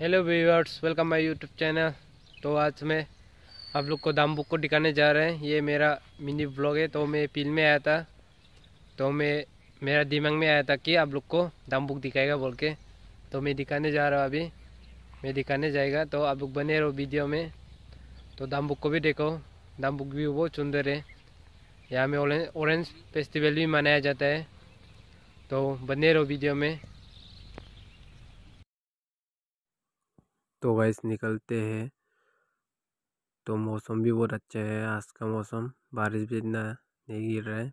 hello viewers welcome my YouTube channel तो आज मैं आप लोग को दाम बुक को दिखाने जा रहे हैं ये मेरा मिनी ब्लॉग है तो मैं पील में आया था तो मैं मेरा दिमाग में आया था कि आप लोग को दाम बुक दिखाएगा बोल के तो मैं दिखाने जा रहा हूँ अभी मैं दिखाने जाएगा तो आप लोग बने रहो वीडियो में तो दाम बुक को भी देखो दाम बुक भी बहुत सुंदर है यहाँ में ऑरेंज फेस्टिवल भी मनाया जाता है तो बने रहो वीडियो में तो वैस निकलते हैं तो मौसम भी बहुत अच्छा है आज का मौसम बारिश भी इतना नहीं गिर रहा है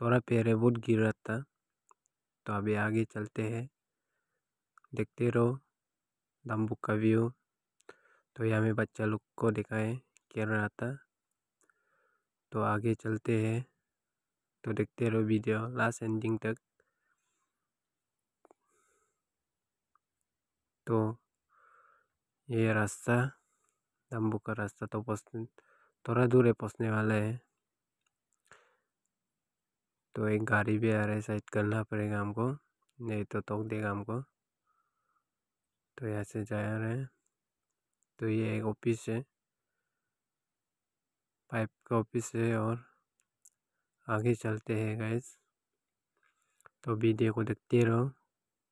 थोड़ा पेरे बहुत गिर रहा था तो अभी आगे चलते हैं देखते रहो दम्बू का व्यू तो यहाँ में बच्चा लोग को दिखाए खेल रहा था तो आगे चलते हैं तो देखते रहो वीडियो लास्ट एंडिंग तक तो ये रास्ता तंबू का रास्ता तो पहुँचने थोड़ा दूर है पहुँचने वाला है तो एक गाड़ी भी आ रहा है साइड करना पड़ेगा हमको नहीं तो टोक देगा हमको तो यहाँ से जा रहे हैं तो ये एक ऑफिस है पाइप का ऑफिस है और आगे चलते हैं गैस तो वीडियो को देखते रहो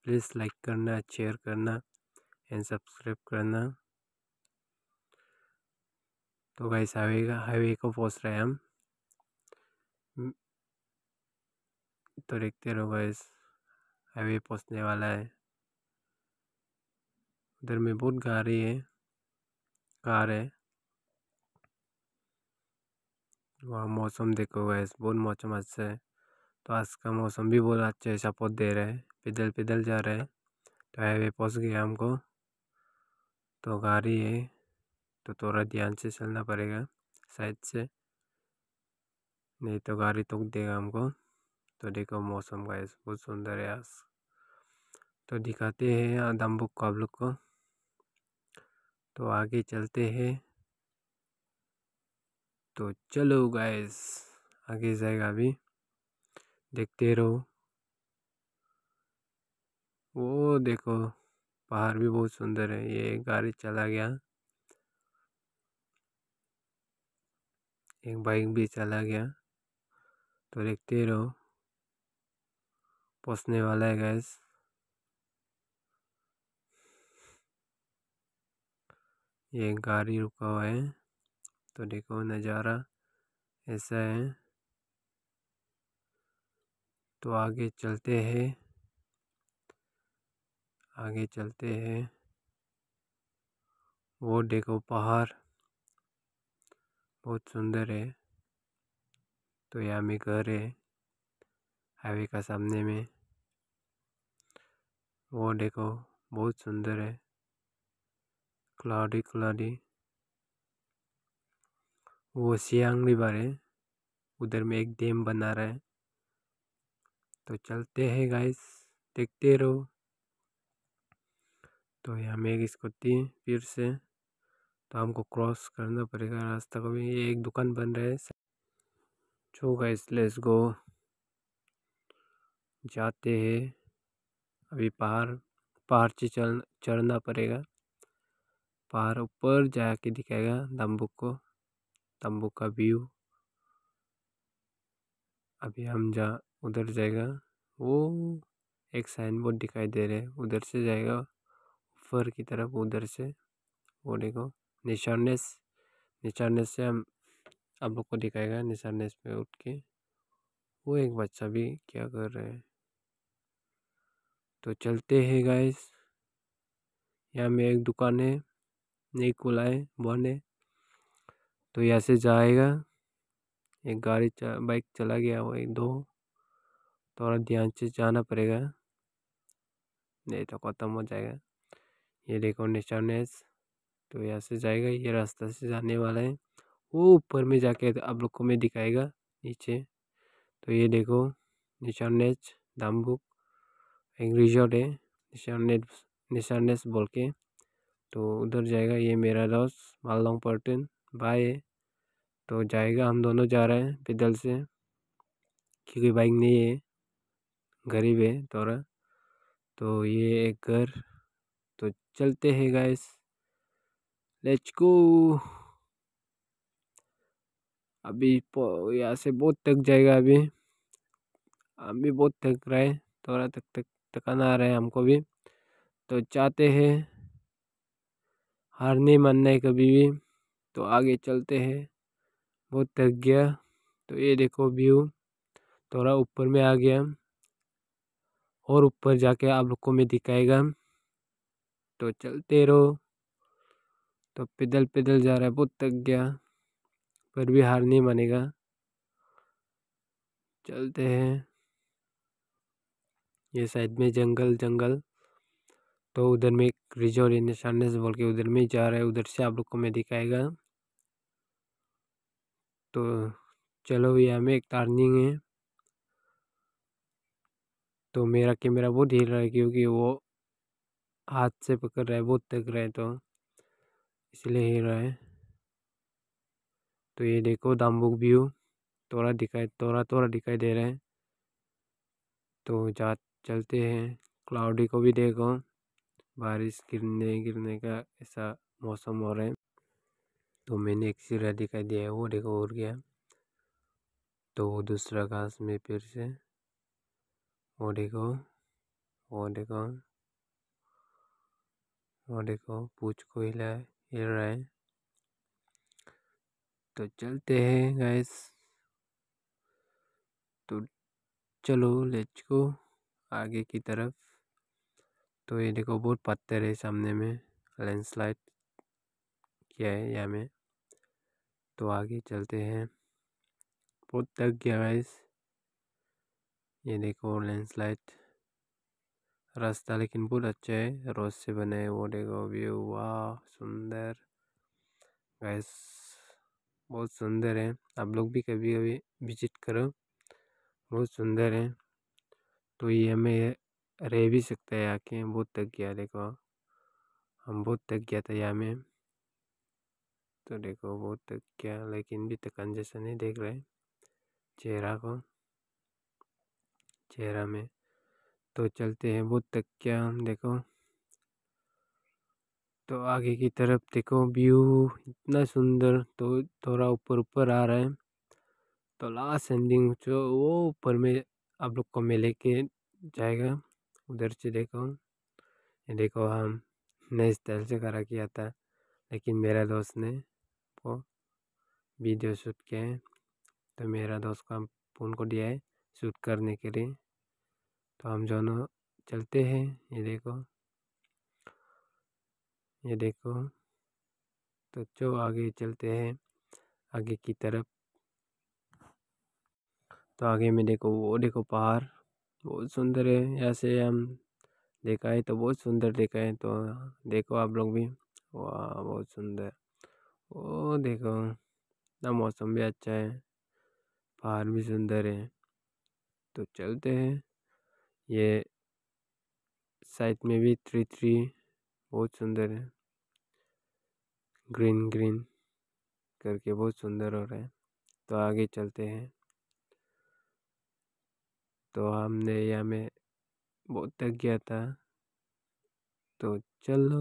प्लीज़ लाइक करना शेयर करना एंड सब्सक्राइब करना तो गाइस हाईवे का हाईवे को पहुंच रहे हैं हम तो देखते रहो गाइस हाईवे पहुंचने वाला है उधर में बहुत गाड़ी है कार है वहाँ मौसम देखो गाइस बहुत मौसम अच्छा है तो आज का मौसम भी बहुत अच्छा है सपोर्ट दे रहे है पैदल पैदल जा रहे हैं तो हाईवे पहुँच गया हमको तो गाड़ी है तो थोड़ा ध्यान से चलना पड़ेगा साइड से नहीं तो गाड़ी तो देगा हमको तो देखो मौसम का बहुत सुंदर है आज तो दिखाते हैं बुक को आप लोग को तो आगे चलते हैं तो चलो गाइस आगे जाएगा अभी देखते रहो वो देखो पहाड़ भी बहुत सुंदर है ये गाड़ी चला गया एक बाइक भी चला गया तो देखते रहो पोसने वाला है गैस ये गाड़ी रुका हुआ है तो देखो नज़ारा ऐसा है तो आगे चलते हैं आगे चलते हैं वो देखो पहाड़ बहुत सुंदर है तो यहाँ में घर है हाईवे का सामने में वो देखो बहुत सुंदर है क्लाउडी क्लाउडी वो सियांग रिवर है उधर में एक डैम बना रहा है तो चलते हैं गाइस देखते रहो तो यहाँ में एक स्कूटी फिर से तो हमको क्रॉस करना पड़ेगा रास्ता को भी ये एक दुकान बन रहा है छो गाइस लेट्स गो जाते हैं अभी पहाड़ पहाड़ से चल चढ़ना पड़ेगा पहाड़ ऊपर जाके दिखाएगा तम्बुक को तम्बुक का व्यू अभी हम जा उधर जाएगा वो एक साइन बोर्ड दिखाई दे रहे हैं उधर से जाएगा ऊपर की तरफ उधर से वो देखो निशानेस निशानेस से हम आप लोग को दिखाएगा निशानेस पे उठ के वो एक बच्चा भी क्या कर रहा है तो चलते हैं गाइस यहाँ में एक दुकान है नहीं खुला है बंद है तो यहाँ से जाएगा एक गाड़ी बाइक चला गया वो एक दो थोड़ा ध्यान से जाना पड़ेगा नहीं तो खत्म हो जाएगा ये देखो निशानेस तो यहाँ से जाएगा ये रास्ता से जाने वाला है वो ऊपर में जाके आप लोग को मैं दिखाएगा नीचे तो ये देखो निशानेच दामबुक एक रिजॉर्ट है निशान निशानेस बोल के तो उधर जाएगा ये मेरा दोस्त मालदोंग पर्टन बाय है तो जाएगा हम दोनों जा रहे हैं पैदल से क्योंकि बाइक नहीं है गरीब है थोड़ा तो ये एक घर चलते हैं गैस लेट्स गो अभी यहाँ से बहुत थक जाएगा अभी हम भी बहुत थक रहे हैं थोड़ा थक थक थकाना आ रहा है हमको भी तो चाहते हैं हारने मानना है कभी भी तो आगे चलते हैं बहुत थक गया तो ये देखो व्यू थोड़ा ऊपर में आ गया और ऊपर जाके आप लोग को मैं दिखाएगा तो चलते रहो तो पैदल पैदल जा रहा है बहुत थक गया पर भी हार नहीं मानेगा चलते हैं ये साइड में जंगल जंगल तो उधर में एक रिजॉर्ट निशान से बोल के उधर में जा रहा है उधर से आप लोग को मैं दिखाएगा तो चलो यहाँ में एक टार्निंग है तो मेरा कैमरा बहुत हिल रहा है क्योंकि वो हाथ से पकड़ रहा है बहुत थक रहा है तो इसलिए हिल रहा है तो ये देखो दामबुक व्यू थोड़ा दिखाई थोड़ा थोड़ा दिखाई दे रहा है तो जा चलते हैं क्लाउडी को भी देखो बारिश गिरने गिरने का ऐसा मौसम हो रहा है तो मैंने एक सीरा दिखाई दिया है वो देखो उड़ गया तो दूसरा घास में फिर से वो देखो वो देखो देखो पूछ को हिला हिल रहा है तो चलते हैं गैस तो चलो लेच को आगे की तरफ तो ये देखो बहुत पत्थर है सामने में लैंडस्लाइड किया है यहाँ में तो आगे चलते हैं बहुत थक गया गैस ये देखो लैंडस्लाइड रास्ता लेकिन बहुत अच्छा है रोज से बने वो देखो व्यू वाह सुंदर गैस बहुत सुंदर है आप लोग भी कभी कभी विजिट करो बहुत सुंदर है तो ये हमें रह भी सकता है आके बहुत थक गया देखो हम बहुत थक गया था यहाँ में तो देखो बहुत थक गया लेकिन भी थकान जैसा नहीं देख रहे चेहरा को चेहरा में तो चलते हैं बुध तक क्या हम देखो तो आगे की तरफ देखो व्यू इतना सुंदर तो थोड़ा ऊपर ऊपर आ रहा है तो लास्ट एंडिंग जो वो ऊपर में आप लोग को मैं लेके जाएगा उधर से देखो ये देखो हम नए स्टाइल से करा किया था लेकिन मेरा दोस्त ने वो वीडियो शूट किया है तो मेरा दोस्त का फ़ोन को दिया है शूट करने के लिए तो हम जो चलते हैं ये देखो ये देखो तो जो आगे चलते हैं आगे की तरफ तो आगे में देखो वो देखो पहाड़ बहुत सुंदर है ऐसे हम देखा है तो बहुत सुंदर देखा है तो देखो आप लोग भी वाह बहुत सुंदर ओ देखो ना मौसम भी अच्छा है पहाड़ भी सुंदर है तो चलते हैं ये साइड में भी ट्री ट्री बहुत सुंदर है ग्रीन ग्रीन करके बहुत सुंदर हो रहा है तो आगे चलते हैं तो हमने यहाँ में बहुत थक गया था तो चलो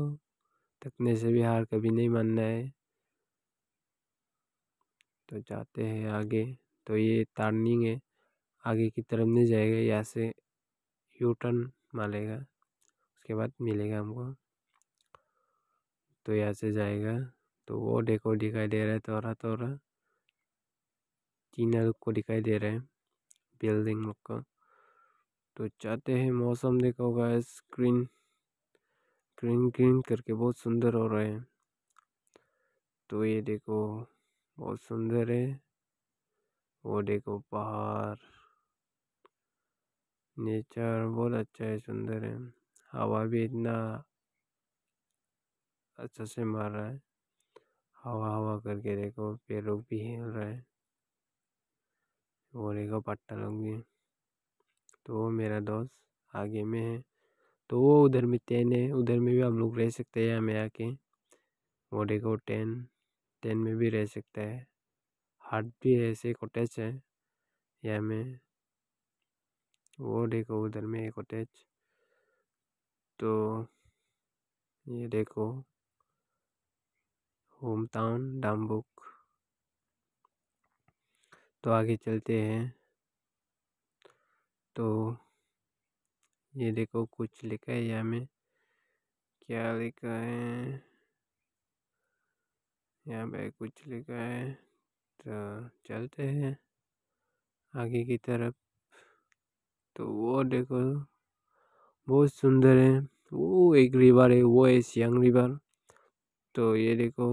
थकने से भी हार कभी नहीं मानना है तो जाते हैं आगे तो ये टर्निंग है आगे की तरफ नहीं जाएगा यहाँ से यू मारेगा उसके बाद मिलेगा हमको तो यहाँ से जाएगा तो वो देखो दिखाई दे रहा है थोड़ा थोड़ा टीना को दिखाई दे रहा है बिल्डिंग लोग को तो चाहते हैं मौसम देखो गाइस ग्रीन ग्रीन ग्रीन करके बहुत सुंदर हो रहा है तो ये देखो बहुत सुंदर है वो देखो पहाड़ नेचर बहुत अच्छा है सुंदर है हवा भी इतना अच्छा से मार रहा है हवा हवा करके देखो पेड़ लोग भी हिल रहा है वो एक पट्टा लोग भी तो मेरा दोस्त आगे में है तो वो उधर में टेन है उधर में भी आप लोग रह सकते हैं हमें आके वो देखो टेन टेन में भी रह सकता है हार्ट भी ऐसे कोटेज है यहाँ में वो देखो उधर में एक अटैच तो ये देखो होम टाउन डामबुक तो आगे चलते हैं तो ये देखो कुछ लिखा है यहाँ में क्या लिखा है यहाँ पे कुछ लिखा है तो चलते हैं आगे की तरफ तो वो देखो बहुत सुंदर है वो एक रिवर है वो है सियांग रिवर तो ये देखो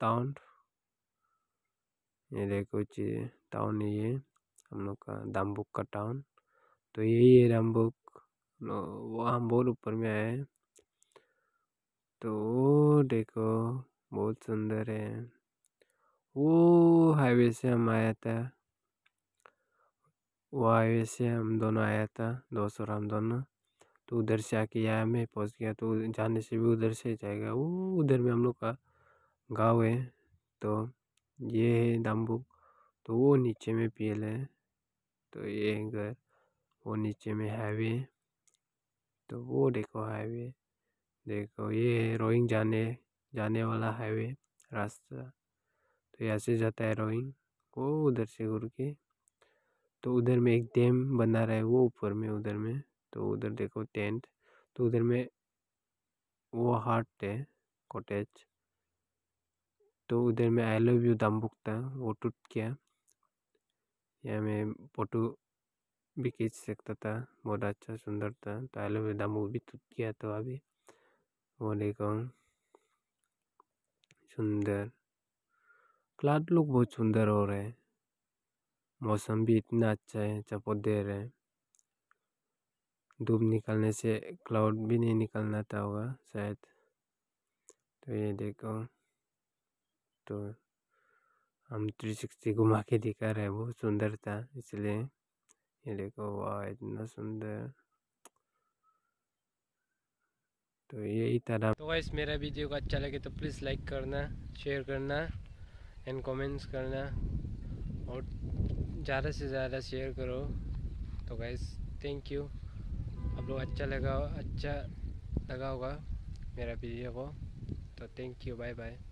टाउन ये देखो टाउन है ये हम लोग का दामबुक का टाउन तो यही है रामबुक वो हम बहुत ऊपर में आए हैं तो देखो बहुत सुंदर है वो हाईवे से हम आया था वो हाईवे से हम दोनों आया था दोस्त और हम दोनों तो उधर से आके यहाँ मैं पहुँच गया तो जाने से भी उधर से जाएगा वो उधर में हम लोग का गाँव है तो ये है दाम्बुक तो वो नीचे में पीएल है तो ये है घर वो नीचे में हाईवे तो वो देखो हाईवे देखो ये है रोइंग जाने जाने वाला हाईवे रास्ता तो यहाँ से जाता है रोइंग वो उधर से घूर के तो उधर में एक डैम बना रहा है वो ऊपर में उधर में तो उधर देखो टेंट तो उधर में वो हार्ट है कॉटेज तो उधर में आई लव यू दम्बुक था वो टूट गया या मैं फोटो भी खींच सकता था बहुत अच्छा सुंदर था तो आई लव यू दम्बुक भी टूट गया तो अभी वो देखो सुंदर क्लाउड लोग बहुत सुंदर हो रहे हैं मौसम भी इतना अच्छा है सपोर्ट दे रहे हैं धूप निकलने से क्लाउड भी नहीं निकलना था होगा शायद तो ये देखो तो हम थ्री सिक्सटी घुमा के दिखा रहे बहुत सुंदर था इसलिए ये देखो वाह इतना सुंदर तो यही था तो गाइस मेरा वीडियो को अच्छा लगे तो प्लीज़ लाइक करना शेयर करना एंड कमेंट्स करना और ज़्यादा से ज़्यादा शेयर करो तो गाइस थैंक यू आप लोग अच्छा लगा अच्छा लगा होगा मेरा वीडियो को तो थैंक यू बाय बाय